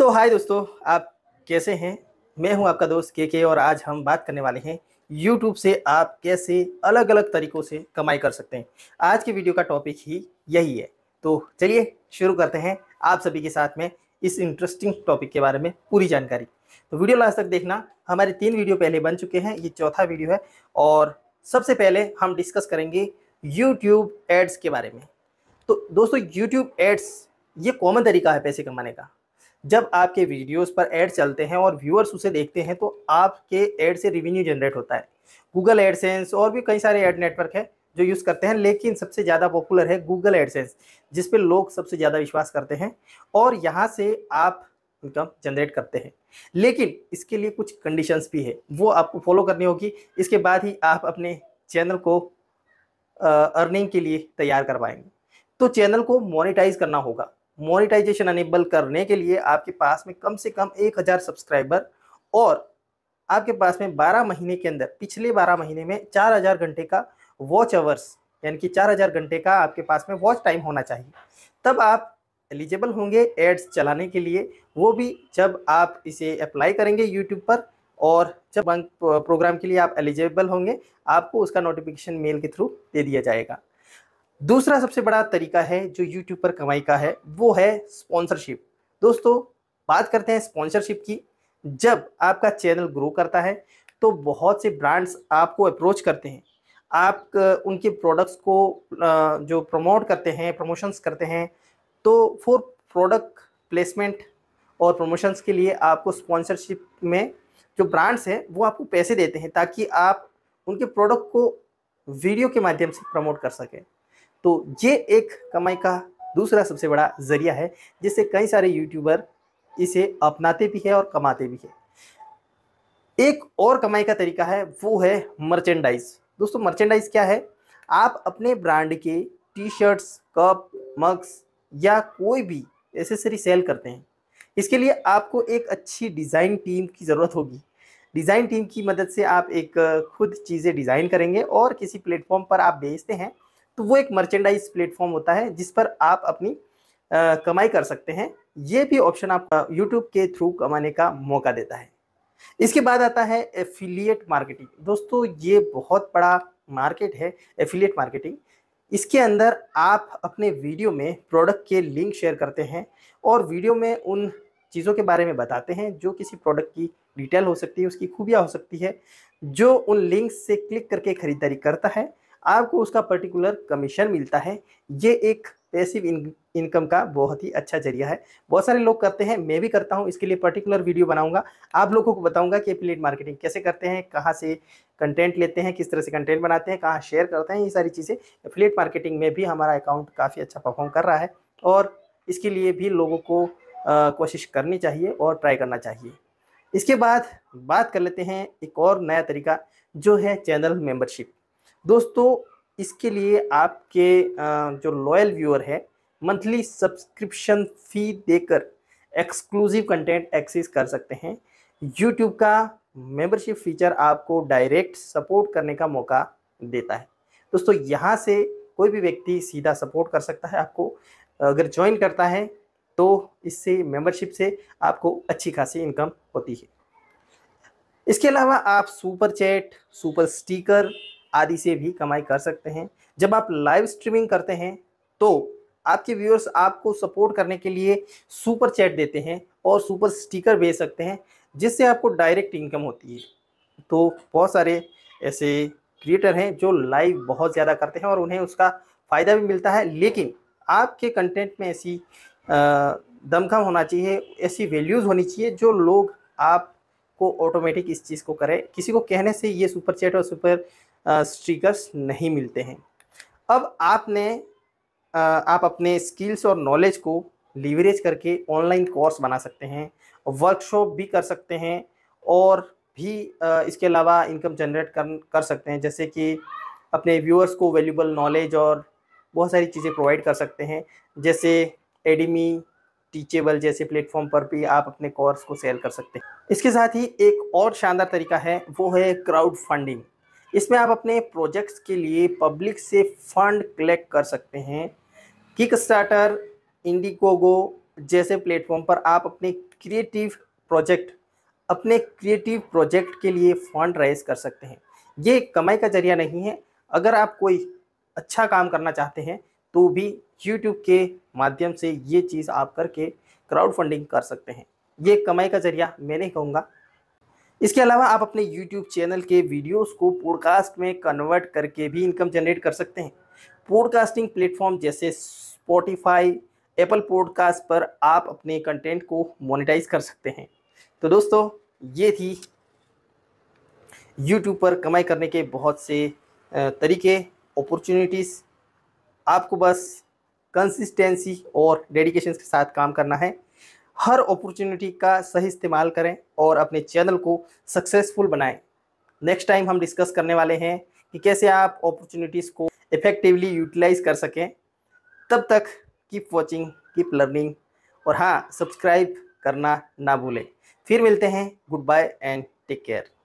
तो हाय दोस्तों आप कैसे हैं मैं हूं आपका दोस्त के के और आज हम बात करने वाले हैं यूट्यूब से आप कैसे अलग अलग तरीक़ों से कमाई कर सकते हैं आज की वीडियो का टॉपिक ही यही है तो चलिए शुरू करते हैं आप सभी के साथ में इस इंटरेस्टिंग टॉपिक के बारे में पूरी जानकारी तो वीडियो लास्ट तक देखना हमारे तीन वीडियो पहले बन चुके हैं ये चौथा वीडियो है और सबसे पहले हम डिस्कस करेंगे यूट्यूब एड्स के बारे में तो दोस्तों यूट्यूब एड्स ये कॉमन तरीका है पैसे कमाने का जब आपके वीडियोस पर एड चलते हैं और व्यूअर्स उसे देखते हैं तो आपके एड से रिवेन्यू जनरेट होता है गूगल एडसेंस और भी कई सारे ऐड नेटवर्क है जो यूज़ करते हैं लेकिन सबसे ज़्यादा पॉपुलर है गूगल एडसेंस जिस पर लोग सबसे ज़्यादा विश्वास करते हैं और यहाँ से आप इनकम जनरेट करते हैं लेकिन इसके लिए कुछ कंडीशंस भी है वो आपको फॉलो करनी होगी इसके बाद ही आप अपने चैनल को अर्निंग के लिए तैयार कर पाएंगे तो चैनल को मोनिटाइज करना होगा मोनिटाइजेशन अनेबल करने के लिए आपके पास में कम से कम एक हज़ार सब्सक्राइबर और आपके पास में 12 महीने के अंदर पिछले 12 महीने में 4000 घंटे का वॉच आवर्स यानी कि 4000 घंटे का आपके पास में वॉच टाइम होना चाहिए तब आप एलिजिबल होंगे एड्स चलाने के लिए वो भी जब आप इसे अप्लाई करेंगे यूट्यूब पर और जब प्रोग्राम के लिए आप एलिजिबल होंगे आपको उसका नोटिफिकेशन मेल के थ्रू दे दिया जाएगा दूसरा सबसे बड़ा तरीका है जो यूट्यूब पर कमाई का है वो है स्पॉन्सरशिप दोस्तों बात करते हैं स्पॉन्सरशिप की जब आपका चैनल ग्रो करता है तो बहुत से ब्रांड्स आपको अप्रोच करते हैं आप उनके प्रोडक्ट्स को जो प्रमोट करते हैं प्रमोशंस करते हैं तो फॉर प्रोडक्ट प्लेसमेंट और प्रमोशंस के लिए आपको स्पॉन्सरशिप में जो ब्रांड्स हैं वो आपको पैसे देते हैं ताकि आप उनके प्रोडक्ट को वीडियो के माध्यम से प्रमोट कर सकें तो ये एक कमाई का दूसरा सबसे बड़ा ज़रिया है जिससे कई सारे यूट्यूबर इसे अपनाते भी है और कमाते भी है एक और कमाई का तरीका है वो है मर्चेंडाइज दोस्तों मर्चेंडाइज क्या है आप अपने ब्रांड के टी शर्ट्स कप मग्स या कोई भी एसेसरी सेल करते हैं इसके लिए आपको एक अच्छी डिज़ाइन टीम की ज़रूरत होगी डिज़ाइन टीम की मदद से आप एक खुद चीज़ें डिज़ाइन करेंगे और किसी प्लेटफॉर्म पर आप बेचते हैं तो वो एक मर्चेंडाइज प्लेटफॉर्म होता है जिस पर आप अपनी आ, कमाई कर सकते हैं ये भी ऑप्शन आप यूट्यूब के थ्रू कमाने का मौका देता है इसके बाद आता है एफिलिएट मार्केटिंग दोस्तों ये बहुत बड़ा मार्केट है एफिलिएट मार्केटिंग इसके अंदर आप अपने वीडियो में प्रोडक्ट के लिंक शेयर करते हैं और वीडियो में उन चीज़ों के बारे में बताते हैं जो किसी प्रोडक्ट की डिटेल हो सकती है उसकी खूबियाँ हो सकती है जो उन लिंक से क्लिक करके खरीदारी करता है आपको उसका पर्टिकुलर कमीशन मिलता है ये एक पैसिव इन, इनकम का बहुत ही अच्छा जरिया है बहुत सारे लोग करते हैं मैं भी करता हूँ इसके लिए पर्टिकुलर वीडियो बनाऊंगा आप लोगों को बताऊंगा कि एफिलेट मार्केटिंग कैसे करते हैं कहाँ से कंटेंट लेते हैं किस तरह से कंटेंट बनाते हैं कहाँ शेयर करते हैं ये सारी चीज़ें एफिलेट मार्केटिंग में भी हमारा अकाउंट काफ़ी अच्छा परफॉर्म कर रहा है और इसके लिए भी लोगों को आ, कोशिश करनी चाहिए और ट्राई करना चाहिए इसके बाद बात कर लेते हैं एक और नया तरीका जो है चैनल मेम्बरशिप दोस्तों इसके लिए आपके जो लॉयल व्यूअर है मंथली सब्सक्रिप्शन फी देकर एक्सक्लूसिव कंटेंट एक्सेस कर सकते हैं यूट्यूब का मेंबरशिप फीचर आपको डायरेक्ट सपोर्ट करने का मौका देता है दोस्तों यहाँ से कोई भी व्यक्ति सीधा सपोर्ट कर सकता है आपको अगर ज्वाइन करता है तो इससे मेंबरशिप से आपको अच्छी खासी इनकम होती है इसके अलावा आप सुपर चैट सुपर स्टिकर आदि से भी कमाई कर सकते हैं जब आप लाइव स्ट्रीमिंग करते हैं तो आपके व्यूअर्स आपको सपोर्ट करने के लिए सुपर चैट देते हैं और सुपर स्टिकर भेज सकते हैं जिससे आपको डायरेक्ट इनकम होती है तो बहुत सारे ऐसे क्रिएटर हैं जो लाइव बहुत ज़्यादा करते हैं और उन्हें उसका फ़ायदा भी मिलता है लेकिन आपके कंटेंट में ऐसी दमखम होना चाहिए ऐसी वैल्यूज़ होनी चाहिए जो लोग आपको ऑटोमेटिक इस चीज़ को करें किसी को कहने से ये सुपर चैट और सुपर स्टिकर्स नहीं मिलते हैं अब आपने आप अपने स्किल्स और नॉलेज को लीवरेज करके ऑनलाइन कोर्स बना सकते हैं वर्कशॉप भी कर सकते हैं और भी इसके अलावा इनकम जनरेट कर कर सकते हैं जैसे कि अपने व्यूअर्स को वैल्यूबल नॉलेज और बहुत सारी चीज़ें प्रोवाइड कर सकते हैं जैसे एडमी टीचेबल जैसे प्लेटफॉर्म पर भी आप अपने कोर्स को सेल कर सकते हैं इसके साथ ही एक और शानदार तरीका है वो है क्राउड फंडिंग इसमें आप अपने प्रोजेक्ट्स के लिए पब्लिक से फंड कलेक्ट कर सकते हैं किक स्टार्टर इंडिकोगो जैसे प्लेटफॉर्म पर आप अपने क्रिएटिव प्रोजेक्ट अपने क्रिएटिव प्रोजेक्ट के लिए फंड रेज कर सकते हैं ये कमाई का जरिया नहीं है अगर आप कोई अच्छा काम करना चाहते हैं तो भी यूट्यूब के माध्यम से ये चीज़ आप करके क्राउड फंडिंग कर सकते हैं ये कमाई का जरिया मैं नहीं कहूँगा इसके अलावा आप अपने यूट्यूब चैनल के वीडियोस को पॉडकास्ट में कन्वर्ट करके भी इनकम जनरेट कर सकते हैं पॉडकास्टिंग प्लेटफॉर्म जैसे स्पॉटिफाई एप्पल पॉडकास्ट पर आप अपने कंटेंट को मोनेटाइज कर सकते हैं तो दोस्तों ये थी यूट्यूब पर कमाई करने के बहुत से तरीके अपॉर्चुनिटीज़ आपको बस कंसिस्टेंसी और डेडिकेशन के साथ काम करना है हर अपॉर्चुनिटी का सही इस्तेमाल करें और अपने चैनल को सक्सेसफुल बनाएं नेक्स्ट टाइम हम डिस्कस करने वाले हैं कि कैसे आप अपॉर्चुनिटीज़ को इफ़ेक्टिवली यूटिलाइज कर सकें तब तक कीप वॉचिंग कीप लर्निंग और हाँ सब्सक्राइब करना ना भूलें फिर मिलते हैं good bye and take care